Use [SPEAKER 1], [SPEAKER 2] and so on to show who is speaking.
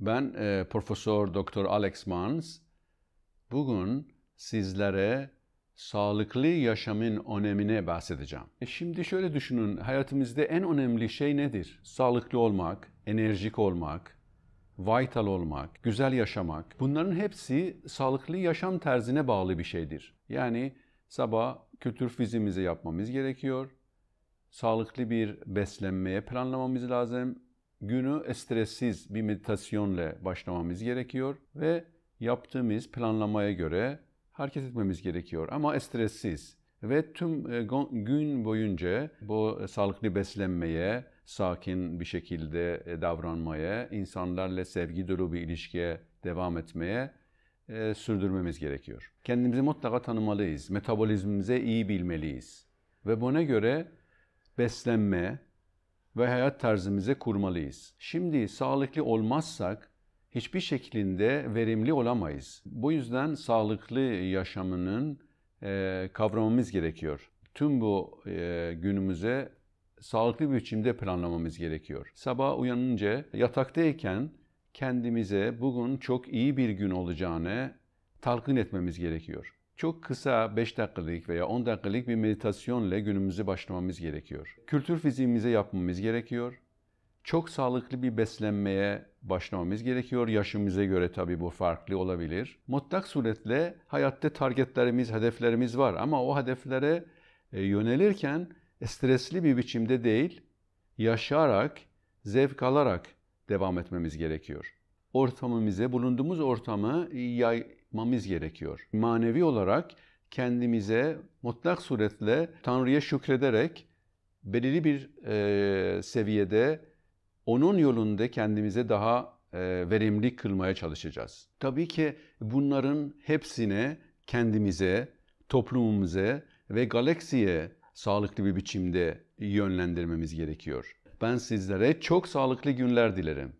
[SPEAKER 1] Ben e, Profesör Doktor Alex Mans. Bugün sizlere sağlıklı yaşamın önemine bahsedeceğim. E şimdi şöyle düşünün, hayatımızda en önemli şey nedir? Sağlıklı olmak, enerjik olmak, vital olmak, güzel yaşamak. Bunların hepsi sağlıklı yaşam terzine bağlı bir şeydir. Yani sabah kültür fizimizi yapmamız gerekiyor. Sağlıklı bir beslenmeye planlamamız lazım günü stressiz bir meditasyonla başlamamız gerekiyor ve yaptığımız planlamaya göre hareket etmemiz gerekiyor ama stressiz ve tüm e, gün boyunca bu e, sağlıklı beslenmeye, sakin bir şekilde e, davranmaya, insanlarla sevgi dolu bir ilişkiye devam etmeye e, sürdürmemiz gerekiyor. Kendimizi mutlaka tanımalıyız, metabolizmimize iyi bilmeliyiz. Ve buna göre beslenme, ve hayat tarzımıza kurmalıyız. Şimdi sağlıklı olmazsak hiçbir şekilde verimli olamayız. Bu yüzden sağlıklı yaşamının e, kavramamız gerekiyor. Tüm bu e, günümüze sağlıklı bir biçimde planlamamız gerekiyor. Sabah uyanınca yataktayken kendimize bugün çok iyi bir gün olacağını talkın etmemiz gerekiyor çok kısa 5 dakikalık veya 10 dakikalık bir meditasyonla günümüzü başlamamız gerekiyor. Kültür fiziğimize yapmamız gerekiyor. Çok sağlıklı bir beslenmeye başlamamız gerekiyor. Yaşımıza göre tabii bu farklı olabilir. Mutlak suretle hayatta targetlerimiz, hedeflerimiz var ama o hedeflere e, yönelirken stresli bir biçimde değil, yaşarak zevk alarak devam etmemiz gerekiyor. Ortamımıza, bulunduğumuz ortamı yapmamız gerekiyor. Manevi olarak kendimize mutlak suretle Tanrı'ya şükrederek belirli bir e, seviyede onun yolunda kendimize daha e, verimli kılmaya çalışacağız. Tabii ki bunların hepsine kendimize, toplumumuza ve galaksiye sağlıklı bir biçimde yönlendirmemiz gerekiyor. Ben sizlere çok sağlıklı günler dilerim.